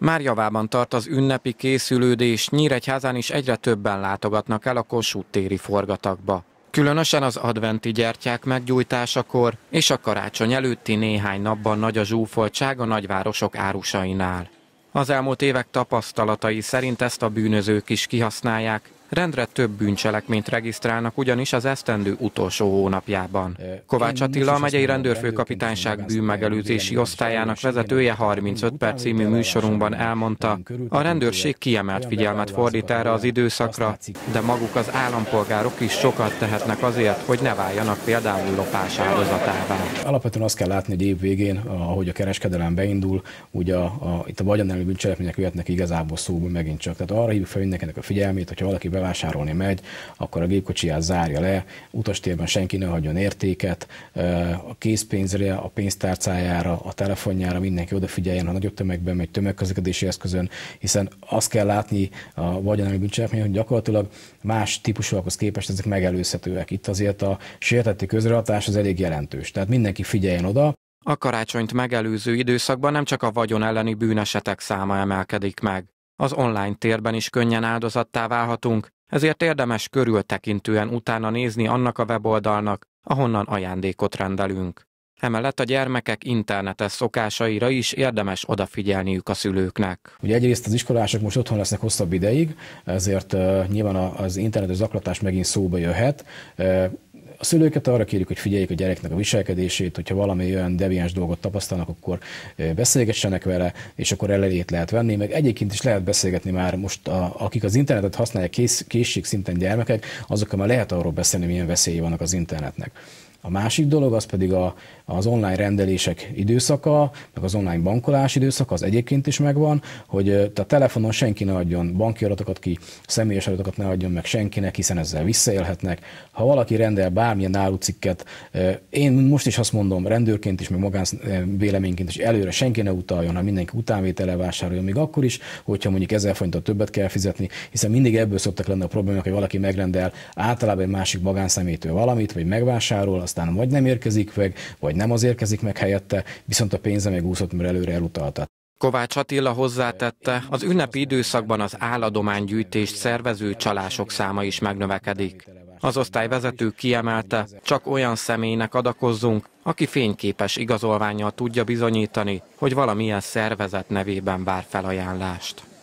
Már javában tart az ünnepi készülődés, Nyíregyházán is egyre többen látogatnak el a Kossuth téri forgatakba. Különösen az adventi gyertyák meggyújtásakor és a karácsony előtti néhány napban nagy a zsúfoltság a nagyvárosok árusainál. Az elmúlt évek tapasztalatai szerint ezt a bűnözők is kihasználják, Rendre több bűncselekményt regisztrálnak ugyanis az esztendő utolsó hónapjában. Kovács Attila, a megyei rendőrfőkapitányság bűnmegelőzési osztályának vezetője 35 perc című műsorunkban elmondta, a rendőrség kiemelt figyelmet fordít erre az időszakra, de maguk az állampolgárok is sokat tehetnek azért, hogy ne váljanak például lopás áldozatává. Alapvetően azt kell látni, hogy év végén, ahogy a kereskedelem beindul, ugye a, a, itt a vagyonelmi bűncselekmények jöhetnek igazából szóba megint csak. Tehát arra hívjuk fel mindenkinek a figyelmét, hogyha valaki bevásárolni megy, akkor a gépkocsiját zárja le, utastérben senki ne hagyjon értéket, a készpénzre, a pénztárcájára, a telefonjára mindenki odafigyeljen, ha nagyobb tömegben megy tömegközlekedési eszközön, hiszen azt kell látni a vagyonelmi bűncselekmény, hogy gyakorlatilag más típusúakhoz képest ezek megelőzhetőek. Itt azért a sértetti közrehatás az elég jelentős. Tehát mindenki figyeljen oda, a karácsonyt megelőző időszakban nem csak a vagyon elleni bűnesetek száma emelkedik meg. Az online térben is könnyen áldozattá válhatunk, ezért érdemes körültekintően utána nézni annak a weboldalnak, ahonnan ajándékot rendelünk. Emellett a gyermekek internetes szokásaira is érdemes odafigyelniük a szülőknek. Ugye egyrészt az iskolások most otthon lesznek hosszabb ideig, ezért uh, nyilván az internetes zaklatás megint szóba jöhet. Uh, a szülőket arra kérjük, hogy figyeljék a gyereknek a viselkedését, hogyha valami olyan deviáns dolgot tapasztalnak, akkor beszélgessenek vele, és akkor ellenét lehet venni, meg egyébként is lehet beszélgetni már most, a, akik az internetet használják kész, készség szinten gyermekek, azokkal már lehet arról beszélni, milyen veszélyi vannak az internetnek. A másik dolog az pedig a, az online rendelések időszaka, meg az online bankolás időszaka, az egyébként is megvan, hogy a telefonon senki ne adjon banki adatokat ki, személyes adatokat ne adjon meg senkinek, hiszen ezzel visszaélhetnek. Ha valaki rendel bármilyen árucikket, én most is azt mondom, rendőrként is, meg magán véleményként is előre senki ne utaljon, ha mindenki utánvétele vásároljon, még akkor is, hogyha mondjuk ezer forintot többet kell fizetni, hiszen mindig ebből szoktak lenni a problémák, hogy valaki megrendel általában egy másik magánszemétől valamit, vagy megvásárol, aztán vagy nem érkezik meg, vagy nem az érkezik meg helyette, viszont a pénze még úszott, mert előre elutalta. Kovács Attila hozzátette, az ünnepi időszakban az álladománygyűjtést szervező csalások száma is megnövekedik. Az osztályvezető kiemelte, csak olyan személynek adakozzunk, aki fényképes igazolványjal tudja bizonyítani, hogy valamilyen szervezet nevében vár felajánlást.